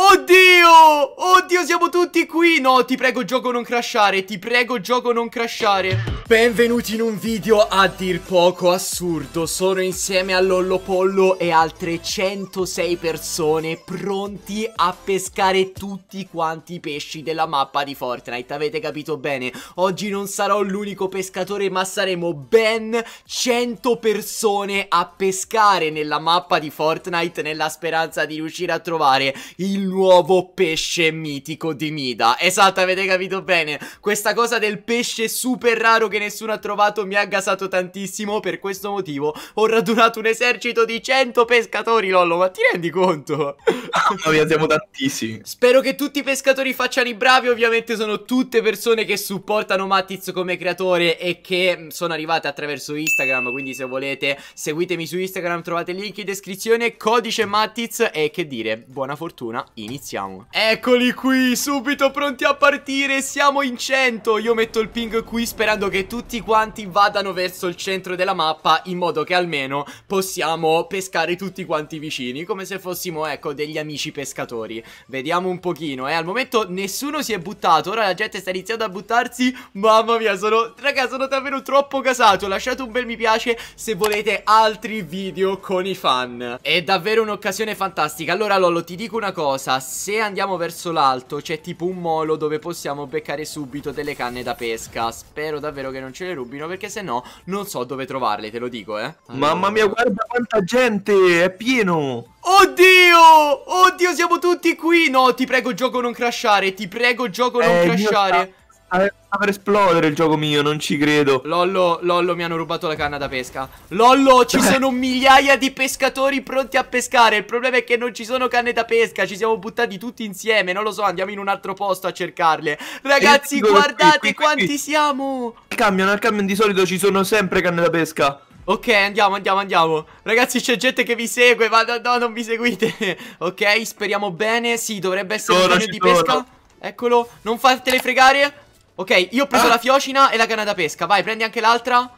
Oddio! Oh, oddio, siamo tutti qui No, ti prego gioco non crashare, ti prego gioco non crashare Benvenuti in un video a dir poco assurdo Sono insieme a Lollopollo e altre 106 persone Pronti a pescare tutti quanti i pesci della mappa di Fortnite Avete capito bene? Oggi non sarò l'unico pescatore ma saremo ben 100 persone a pescare nella mappa di Fortnite Nella speranza di riuscire a trovare il nuovo pesce pesce mitico di Mida. Esatto, avete capito bene. Questa cosa del pesce super raro che nessuno ha trovato mi ha gasato tantissimo. Per questo motivo ho radunato un esercito di 100 pescatori, Lollo. Ma ti rendi conto? Ah, Noi abbiamo tantissimi. Spero che tutti i pescatori facciano i bravi. Ovviamente sono tutte persone che supportano Mattiz come creatore e che mm, sono arrivate attraverso Instagram. Quindi se volete seguitemi su Instagram, trovate il link in descrizione, codice Mattiz e che dire, buona fortuna, iniziamo. E eh, Eccoli qui, subito pronti a partire, siamo in 100 Io metto il ping qui sperando che tutti quanti vadano verso il centro della mappa In modo che almeno possiamo pescare tutti quanti vicini Come se fossimo, ecco, degli amici pescatori Vediamo un pochino, eh, al momento nessuno si è buttato Ora la gente sta iniziando a buttarsi Mamma mia, sono, raga, sono davvero troppo casato Lasciate un bel mi piace se volete altri video con i fan È davvero un'occasione fantastica Allora Lollo, ti dico una cosa Se andiamo verso l'alto c'è tipo un molo dove possiamo beccare subito delle canne da pesca Spero davvero che non ce le rubino perché se no non so dove trovarle, te lo dico eh allora... Mamma mia guarda quanta gente, è pieno Oddio, oddio siamo tutti qui No ti prego gioco non crashare, ti prego gioco non eh, crashare Sta per esplodere il gioco mio, non ci credo. Lollo, Lollo, mi hanno rubato la canna da pesca. Lollo, ci sono migliaia di pescatori pronti a pescare. Il problema è che non ci sono canne da pesca. Ci siamo buttati tutti insieme. Non lo so, andiamo in un altro posto a cercarle. Ragazzi, guardate qui, qui, qui, quanti siamo. Al camion, al camion di solito ci sono sempre canne da pesca. Ok, andiamo, andiamo, andiamo. Ragazzi, c'è gente che vi segue, ma no, non vi seguite. ok, speriamo bene. Sì, dovrebbe essere un camion di pesca. Eccolo, non fatele fregare. Ok, io ho preso ah. la fiocina e la canna da pesca. Vai, prendi anche l'altra.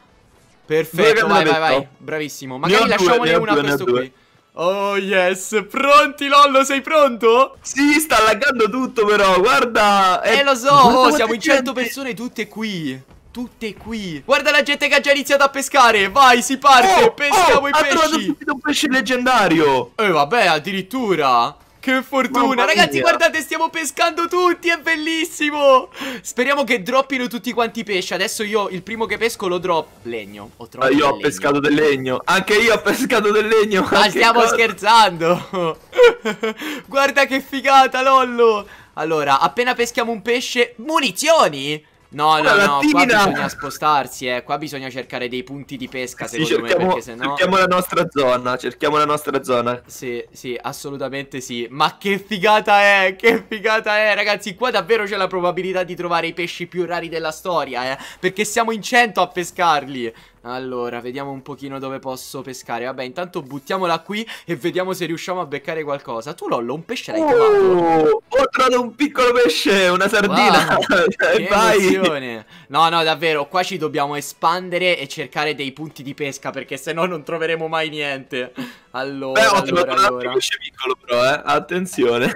Perfetto, vai, vai, vai. Bravissimo. Magari lasciamone una a questo qui. Oh yes, pronti Lollo, sei pronto? Sì, sta laggando tutto però, guarda Eh, eh lo so, oh, siamo in 100 gente. persone tutte qui Tutte qui Guarda la gente che ha già iniziato a pescare Vai, si parte, oh, peschiamo oh, i pesci Ha trovato subito un pesce leggendario Eh vabbè, addirittura che fortuna, ragazzi mia. guardate stiamo pescando tutti, è bellissimo Speriamo che droppino tutti quanti i pesci Adesso io il primo che pesco lo drop Legno, ho trovato ah, Io ho legno. pescato del legno, anche io ho pescato del legno Ma stiamo cosa? scherzando Guarda che figata Lollo Allora, appena peschiamo un pesce, munizioni No, no, no, qua bisogna spostarsi, eh. Qua bisogna cercare dei punti di pesca, secondo sì, cerchiamo, me, perché sennò... Cerchiamo la nostra zona, cerchiamo la nostra zona. Sì, sì, assolutamente sì. Ma che figata è, che figata è, ragazzi. Qua davvero c'è la probabilità di trovare i pesci più rari della storia, eh. Perché siamo in 100 a pescarli. Allora, vediamo un pochino dove posso pescare. Vabbè, intanto buttiamola qui e vediamo se riusciamo a beccare qualcosa. Tu, Lollo, un pesce l'hai oh! trovato? oh, Ho trovato un piccolo pesce, una sardina. Wow, cioè, Vai. Emozione. No, no, davvero, qua ci dobbiamo espandere e cercare dei punti di pesca perché se no non troveremo mai niente. Allora, Beh, ho allora, trovato allora. un pesce piccolo però, eh. Attenzione.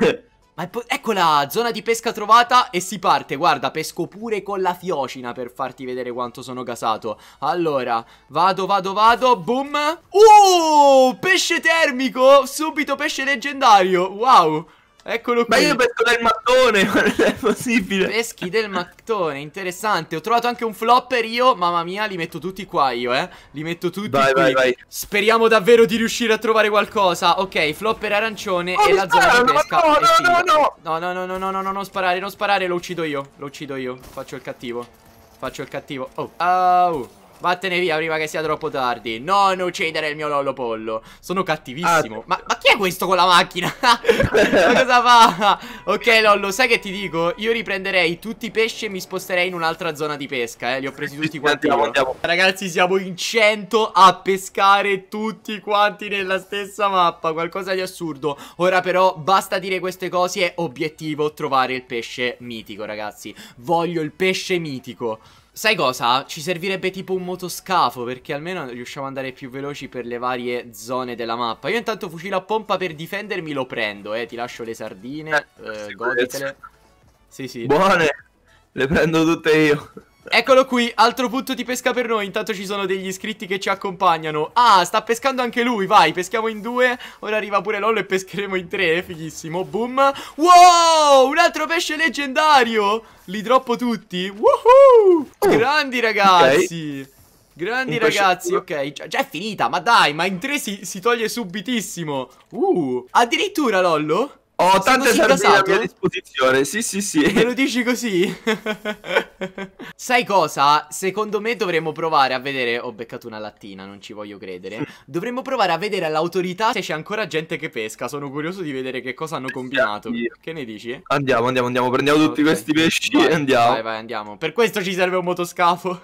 Ma eccola, zona di pesca trovata e si parte, guarda, pesco pure con la fiocina per farti vedere quanto sono gasato Allora, vado, vado, vado, boom Uh, pesce termico, subito pesce leggendario, wow Eccolo qui. Ma io pesco del mattone, ma non è possibile. Peschi del mattone, interessante. Ho trovato anche un flopper io, mamma mia, li metto tutti qua io, eh. Li metto tutti vai, qui. Vai, vai. Speriamo davvero di riuscire a trovare qualcosa. Ok, flopper arancione oh, e la zona di pesca. No, no, no, no, no, no, no, no, no, no, non sparare, non sparare, lo uccido io. Lo uccido io. Faccio il cattivo. Faccio il cattivo. Oh. Au. Oh. Vattene via prima che sia troppo tardi. Non uccidere il mio lollo pollo. Sono cattivissimo. Ah, ma, ma, chi è questo con la macchina? ma cosa fa? ok, lollo, sai che ti dico? Io riprenderei tutti i pesci e mi sposterei in un'altra zona di pesca, eh. Li ho presi tutti quanti. Andiamo, andiamo. Ragazzi, siamo in 100 a pescare tutti quanti nella stessa mappa. Qualcosa di assurdo. Ora però basta dire queste cose. e obiettivo trovare il pesce mitico, ragazzi. Voglio il pesce mitico. Sai cosa? Ci servirebbe tipo un motoscafo perché almeno riusciamo ad andare più veloci per le varie zone della mappa. Io intanto fucile a pompa per difendermi lo prendo, eh. Ti lascio le sardine, eh, eh goditele. Sì, sì. Buone! Le prendo tutte io. Eccolo qui, altro punto di pesca per noi Intanto ci sono degli iscritti che ci accompagnano Ah, sta pescando anche lui, vai Peschiamo in due, ora arriva pure Lollo E pescheremo in tre, eh, fighissimo, boom Wow, un altro pesce leggendario Li droppo tutti Woohoo, oh, grandi ragazzi okay. Grandi ragazzi, ok, già, già, è finita, ma dai, ma in tre si, si toglie subitissimo Uh, addirittura Lollo ho tante sardine a mia disposizione, sì sì sì Me lo dici così? Sai cosa? Secondo me dovremmo provare a vedere Ho beccato una lattina, non ci voglio credere Dovremmo provare a vedere all'autorità se c'è ancora gente che pesca Sono curioso di vedere che cosa hanno combinato Che ne dici? Andiamo, andiamo, andiamo, prendiamo okay. tutti questi pesci vai, e andiamo Vai, vai, andiamo Per questo ci serve un motoscafo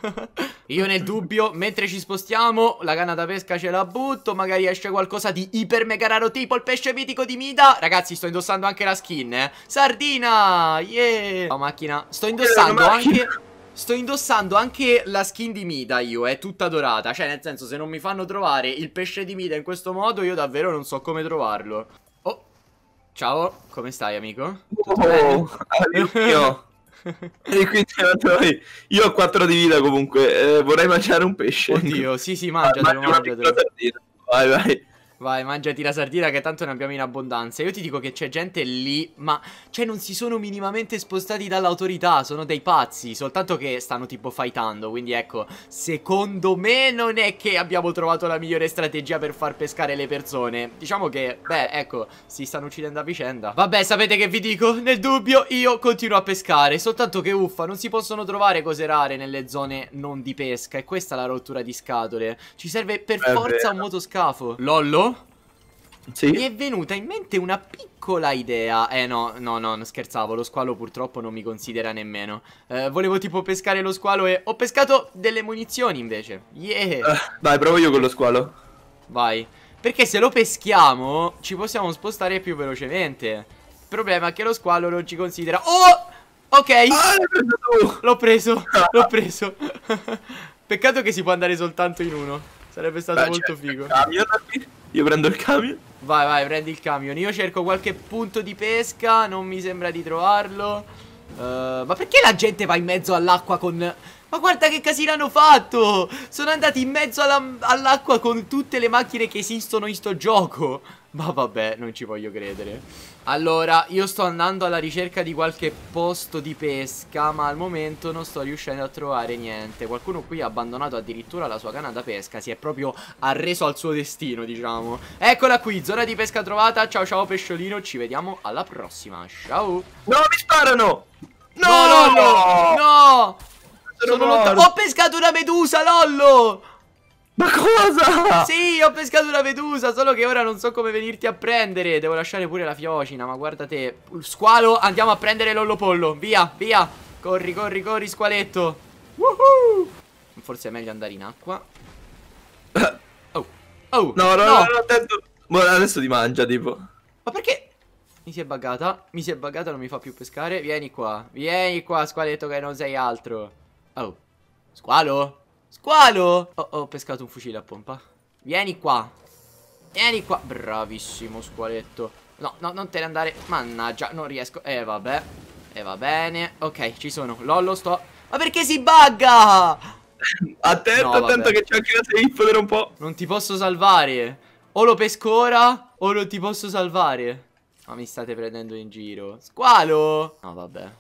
Io nel dubbio, mentre ci spostiamo La canna da pesca ce la butto Magari esce qualcosa di iper mega raro tipo il pesce mitico di Mida Ragazzi, sto indossando indossando anche la skin eh. Sardina Yeah La macchina Sto eh, indossando anche Sto indossando anche la skin di Mida io, è tutta dorata Cioè nel senso se non mi fanno trovare il pesce di Mida in questo modo Io davvero non so come trovarlo Oh, ciao, come stai amico? Tutto oh, io E quindi Io ho 4 di vita comunque eh, Vorrei mangiare un pesce Oddio, sì sì, mangiatelo, mangiatelo. Vai vai Vai, mangiati la sardina che tanto ne abbiamo in abbondanza. Io ti dico che c'è gente lì, ma... Cioè, non si sono minimamente spostati dall'autorità, sono dei pazzi. Soltanto che stanno tipo fightando, quindi ecco... Secondo me non è che abbiamo trovato la migliore strategia per far pescare le persone. Diciamo che, beh, ecco, si stanno uccidendo a vicenda. Vabbè, sapete che vi dico? Nel dubbio io continuo a pescare. Soltanto che, uffa, non si possono trovare cose rare nelle zone non di pesca. E questa è la rottura di scatole. Ci serve per è forza vero. un motoscafo. Lollo? Sì. Mi è venuta in mente una piccola idea. Eh no, no, no, scherzavo, lo squalo purtroppo non mi considera nemmeno. Eh, volevo tipo pescare lo squalo e ho pescato delle munizioni invece. Yeah. Uh, vai, provo io con lo squalo. Vai. Perché se lo peschiamo ci possiamo spostare più velocemente. Il problema è che lo squalo non ci considera... Oh! Ok. Ah, l'ho preso L'ho preso. Peccato che si può andare soltanto in uno. Sarebbe stato Beh, molto certo. figo. Ah, Camion. Io prendo il camion. Vai, vai, prendi il camion. Io cerco qualche punto di pesca, non mi sembra di trovarlo. Uh, ma perché la gente va in mezzo all'acqua con... Ma guarda che casino hanno fatto! Sono andati in mezzo all'acqua all con tutte le macchine che esistono in sto gioco. Ma vabbè, non ci voglio credere. Allora, io sto andando alla ricerca di qualche posto di pesca, ma al momento non sto riuscendo a trovare niente. Qualcuno qui ha abbandonato addirittura la sua canna da pesca, si è proprio arreso al suo destino, diciamo. Eccola qui, zona di pesca trovata. Ciao ciao pesciolino, ci vediamo alla prossima. Ciao. No, mi sparano! No, no, no! no! no! Sono, Sono lontano. Ho pescato una medusa, lollo! Ma cosa? Sì, ho pescato una vedusa, solo che ora non so come venirti a prendere. Devo lasciare pure la fiocina, ma guarda te. Squalo, andiamo a prendere l'ollopollo. Via, via. Corri, corri, corri, squaletto. Woohoo! Forse è meglio andare in acqua. Oh. Oh. No, no, no, no, no attento. adesso ti mangia, tipo. Ma perché? Mi si è buggata. Mi si è buggata, non mi fa più pescare. Vieni qua. Vieni qua, squaletto, che non sei altro. Oh. Squalo? Squalo! Oh, ho pescato un fucile a pompa. Vieni qua. Vieni qua. Bravissimo, squaletto. No, no, non te ne andare. Mannaggia, non riesco. Eh, vabbè. E eh, va bene. Ok, ci sono. Lollo, sto... Ma perché si bugga? attento, no, attento che c'è anche la safe per un po'. Non ti posso salvare. O lo pesco ora, o non ti posso salvare. Ma mi state prendendo in giro. Squalo! No, vabbè.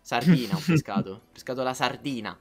Sardina ho pescato. ho pescato la sardina.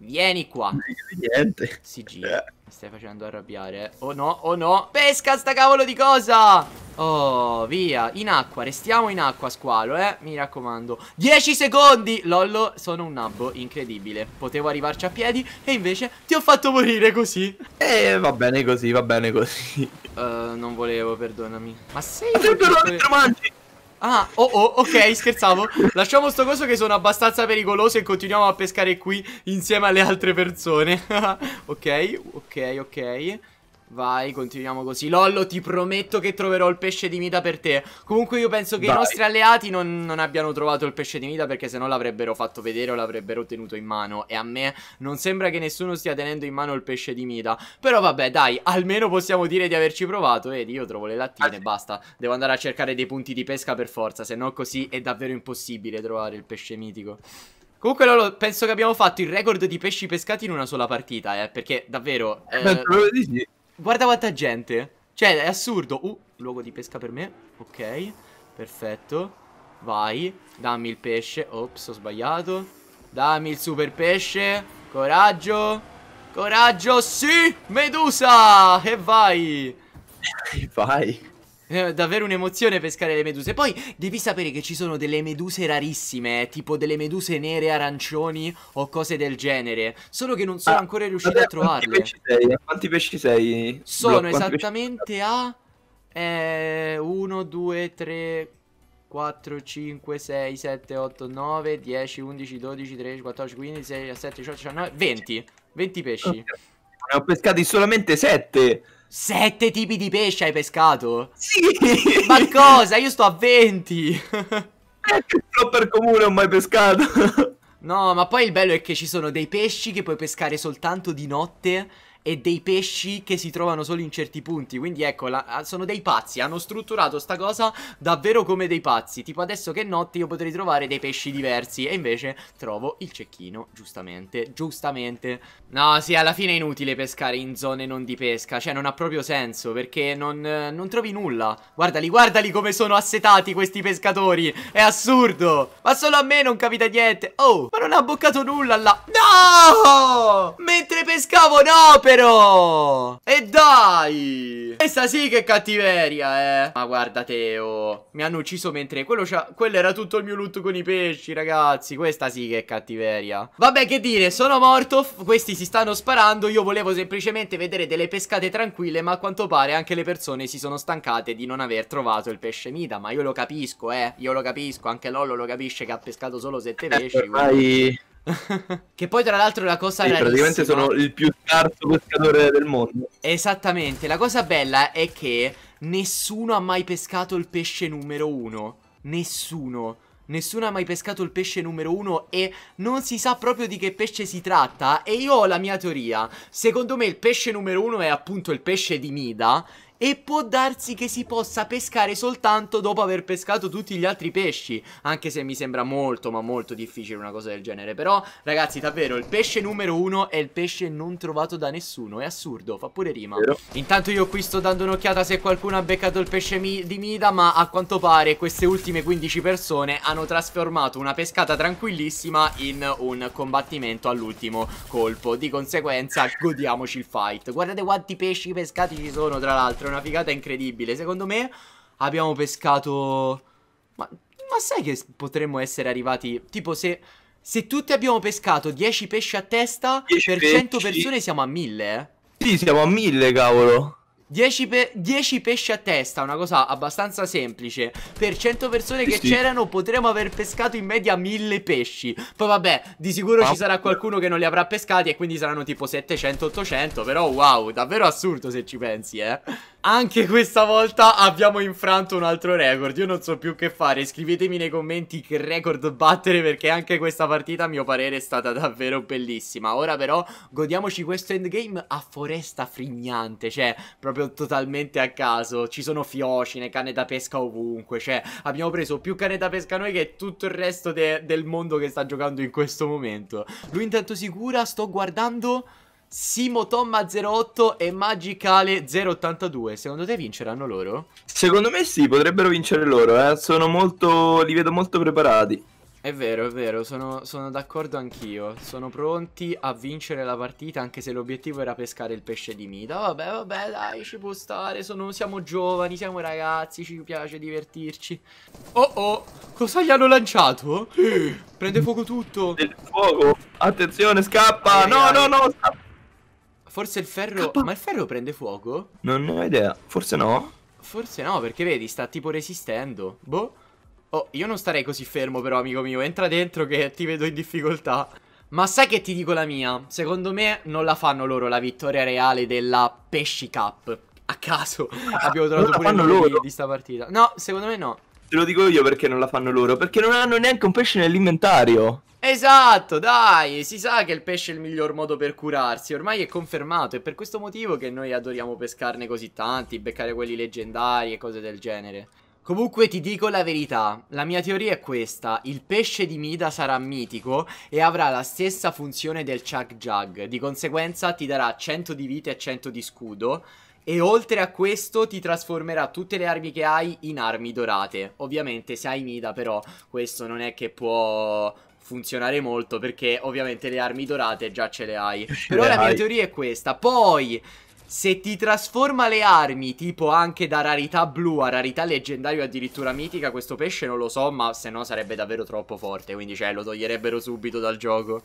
Vieni qua. Niente. gira. Eh. mi stai facendo arrabbiare. Oh no, oh no. Pesca sta cavolo di cosa. Oh, via. In acqua, restiamo in acqua, squalo, eh. Mi raccomando. 10 secondi. Lollo, sono un nabbo incredibile. Potevo arrivarci a piedi e invece ti ho fatto morire così. Eh, va bene così, va bene così. Uh, non volevo, perdonami. Ma sei... Ma sei sempre che... mangi. Ah, oh oh, ok, scherzavo Lasciamo sto coso che sono abbastanza pericoloso E continuiamo a pescare qui insieme alle altre persone Ok, ok, ok Vai, continuiamo così. Lollo, ti prometto che troverò il pesce di vita per te. Comunque io penso che Vai. i nostri alleati non, non, abbiano trovato il pesce di vita perché se no l'avrebbero fatto vedere o l'avrebbero tenuto in mano. E a me non sembra che nessuno stia tenendo in mano il pesce di vita. Però vabbè, dai, almeno possiamo dire di averci provato. Vedi, io trovo le lattine, ah, basta. Devo andare a cercare dei punti di pesca per forza, se no così è davvero impossibile trovare il pesce mitico. Comunque Lolo, penso che abbiamo fatto il record di pesci pescati in una sola partita, eh, perché davvero... Eh... Beh, Guarda quanta gente. Cioè, è assurdo. Uh, luogo di pesca per me. Ok, perfetto. Vai, dammi il pesce. Ops, ho sbagliato. Dammi il super pesce. Coraggio. Coraggio, sì, Medusa. E vai. E vai. Eh, davvero un'emozione pescare le meduse. Poi devi sapere che ci sono delle meduse rarissime, eh, tipo delle meduse nere, arancioni o cose del genere. Solo che non sono ah, ancora riuscito vabbè, a trovarle. Pesci sei, quanti pesci sei? Sono Bro, esattamente pesci... a 1, 2, 3, 4, 5, 6, 7, 8, 9, 10, 11, 12, 13, 14, 15, 16, 17, 18, 19, 20. 20 pesci. Ne ho pescati solamente 7. Sette tipi di pesce hai pescato? Sì! Ma cosa? Io sto a 20! Ecco, per comune ho mai pescato! no, ma poi il bello è che ci sono dei pesci che puoi pescare soltanto di notte e dei pesci che si trovano solo in certi punti. Quindi ecco, la, sono dei pazzi. Hanno strutturato sta cosa davvero come dei pazzi. Tipo adesso che è notte io potrei trovare dei pesci diversi. E invece trovo il cecchino, giustamente. Giustamente. No, sì, alla fine è inutile pescare in zone non di pesca. Cioè, non ha proprio senso perché non, eh, non trovi nulla. Guardali, guardali come sono assetati questi pescatori. È assurdo. Ma solo a me non capita niente. Oh, ma non ha boccato nulla là. No! Mentre pescavo, no! però E dai Questa sì che cattiveria eh Ma guarda Teo Mi hanno ucciso mentre quello, quello era tutto il mio loot con i pesci ragazzi Questa sì che è cattiveria Vabbè che dire sono morto Questi si stanno sparando Io volevo semplicemente vedere delle pescate tranquille Ma a quanto pare anche le persone si sono stancate Di non aver trovato il pesce mida Ma io lo capisco eh Io lo capisco Anche Lollo lo capisce che ha pescato solo sette eh, pesci Ormai che poi tra l'altro la cosa sì, rarissima... praticamente sono il più scarso pescatore del mondo. Esattamente, la cosa bella è che nessuno ha mai pescato il pesce numero uno. Nessuno. Nessuno ha mai pescato il pesce numero uno e non si sa proprio di che pesce si tratta. E io ho la mia teoria. Secondo me il pesce numero uno è appunto il pesce di Mida. E può darsi che si possa pescare soltanto dopo aver pescato tutti gli altri pesci Anche se mi sembra molto ma molto difficile una cosa del genere Però ragazzi davvero il pesce numero uno è il pesce non trovato da nessuno È assurdo, fa pure rima Vero. Intanto io qui sto dando un'occhiata se qualcuno ha beccato il pesce mi di Mida Ma a quanto pare queste ultime 15 persone hanno trasformato una pescata tranquillissima in un combattimento all'ultimo colpo Di conseguenza godiamoci il fight Guardate quanti pesci pescati ci sono tra l'altro era una figata incredibile. Secondo me abbiamo pescato... Ma, ma sai che potremmo essere arrivati... Tipo se... Se tutti abbiamo pescato 10 pesci a testa, Dieci per 100 pesci. persone siamo a 1000, eh. Sì, siamo a 1000, cavolo. 10, pe pesci a testa, una cosa abbastanza semplice. Per 100 persone sì, che sì. c'erano potremmo aver pescato in media 1000 pesci. Poi vabbè, di sicuro Ma... ci sarà qualcuno che non li avrà pescati e quindi saranno tipo 700-800, però wow, davvero assurdo se ci pensi, eh. Anche questa volta abbiamo infranto un altro record Io non so più che fare Scrivetemi nei commenti che record battere Perché anche questa partita a mio parere è stata davvero bellissima Ora però godiamoci questo endgame a foresta frignante Cioè proprio totalmente a caso Ci sono fiocine, canne da pesca ovunque Cioè abbiamo preso più canne da pesca noi che tutto il resto de del mondo che sta giocando in questo momento Lui intanto sicura sto guardando... Simotomma08 e Magicale082. Secondo te vinceranno loro? Secondo me sì, potrebbero vincere loro. Eh. Sono molto. li vedo molto preparati. È vero, è vero, sono, sono d'accordo anch'io. Sono pronti a vincere la partita, anche se l'obiettivo era pescare il pesce di Mida. Vabbè, vabbè, dai, ci può stare. Sono, siamo giovani, siamo ragazzi, ci piace divertirci. Oh oh, cosa gli hanno lanciato? Prende fuoco tutto. Il fuoco, attenzione, scappa. Ai, no, ai. no, no, scappa. Forse il ferro... Kappa. Ma il ferro prende fuoco? Non ne ho idea. Forse no. Forse no, perché vedi, sta tipo resistendo. Boh. Oh, io non starei così fermo però, amico mio. Entra dentro che ti vedo in difficoltà. Ma sai che ti dico la mia? Secondo me non la fanno loro la vittoria reale della Pesci Cup. A caso ah, abbiamo trovato pure il nome di, di sta partita. No, secondo me no. Te lo dico io perché non la fanno loro. Perché non hanno neanche un pesce nell'inventario. Esatto, dai, si sa che il pesce è il miglior modo per curarsi, ormai è confermato, è per questo motivo che noi adoriamo pescarne così tanti, beccare quelli leggendari e cose del genere. Comunque ti dico la verità, la mia teoria è questa, il pesce di Mida sarà mitico e avrà la stessa funzione del Chug Jug, di conseguenza ti darà 100 di vita e 100 di scudo e oltre a questo ti trasformerà tutte le armi che hai in armi dorate. Ovviamente se hai Mida però questo non è che può funzionare molto perché ovviamente le armi dorate già ce le hai. Però le la hai. mia teoria è questa. Poi se ti trasforma le armi, tipo anche da rarità blu a rarità leggendario addirittura mitica, questo pesce non lo so, ma se no sarebbe davvero troppo forte, quindi cioè lo toglierebbero subito dal gioco.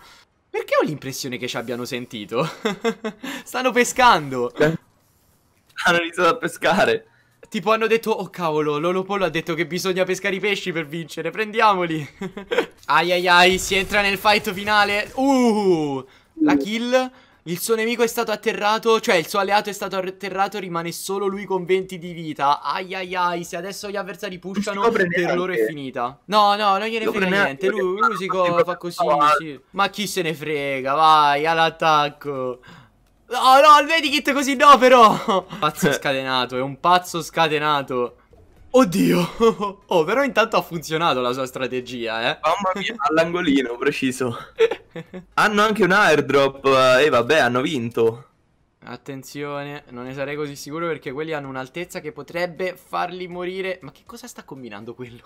Perché ho l'impressione che ci abbiano sentito? Stanno pescando! Hanno iniziato a pescare! Tipo hanno detto, oh cavolo, Lolopolo ha detto che bisogna pescare i pesci per vincere, prendiamoli Ai ai ai, si entra nel fight finale Uh, la uh. kill il suo nemico è stato atterrato, cioè il suo alleato è stato atterrato, rimane solo lui con 20 di vita. Ai ai ai, se adesso gli avversari pushano, per loro è finita. No, no, non gliene frega niente. Lui, lui si fa così, sì. Ma chi se ne frega, vai all'attacco. Oh no, il medikit così no però Pazzo scatenato, è un pazzo scatenato Oddio Oh però intanto ha funzionato la sua strategia eh Mamma mia, all'angolino preciso Hanno anche un airdrop eh, E vabbè, hanno vinto Attenzione, non ne sarei così sicuro perché quelli hanno un'altezza che potrebbe farli morire Ma che cosa sta combinando quello?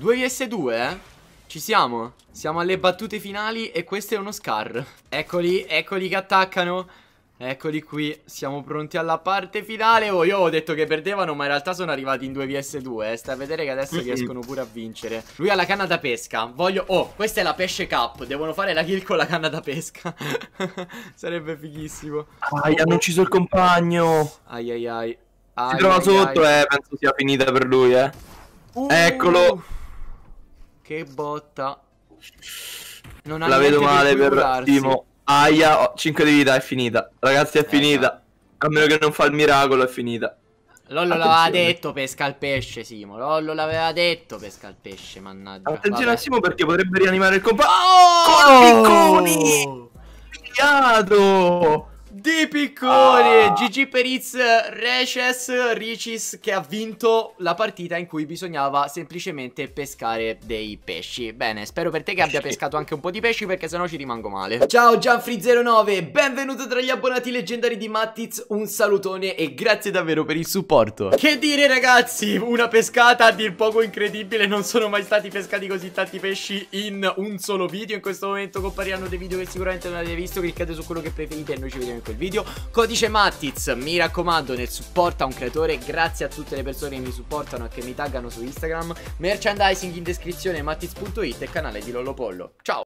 2vs2 eh ci siamo, siamo alle battute finali e questo è uno scar Eccoli, eccoli che attaccano Eccoli qui, siamo pronti alla parte finale Oh, io ho detto che perdevano ma in realtà sono arrivati in 2 vs 2 eh. Sta a vedere che adesso riescono pure a vincere Lui ha la canna da pesca Voglio... Oh, questa è la pesce cup Devono fare la kill con la canna da pesca Sarebbe fighissimo Ai, hanno ucciso il compagno Ai ai ai, ai Si trova ai, sotto, ai. eh, penso sia finita per lui, eh uh. Eccolo che botta. Non La vedo male per Timo. Aia, oh, 5 di vita, è finita. Ragazzi, è eh, finita. Esatto. A meno che non fa il miracolo, è finita. Lollo l'aveva detto pesca al pesce, Simo. Lollo l'aveva detto pesca al pesce, mannaggia. Attenzione Vabbè. a Simo perché potrebbe rianimare il compagno. Oh! Colpicconi! Oh! Pigliato! Di piccone! Ah. GG Periz Reces Ricis che ha vinto la partita in cui bisognava semplicemente pescare dei pesci. Bene, spero per te che abbia pescato anche un po' di pesci perché sennò ci rimango male. Ciao Gianfri09, benvenuto tra gli abbonati leggendari di Mattiz, un salutone e grazie davvero per il supporto. Che dire ragazzi, una pescata a dir poco incredibile, non sono mai stati pescati così tanti pesci in un solo video. In questo momento compariranno dei video che sicuramente non avete visto, cliccate su quello che preferite e noi ci vediamo quel video Codice Mattiz, mi raccomando nel supporto a un creatore Grazie a tutte le persone che mi supportano e che mi taggano su Instagram Merchandising in descrizione mattiz.it e canale di Lollopollo Ciao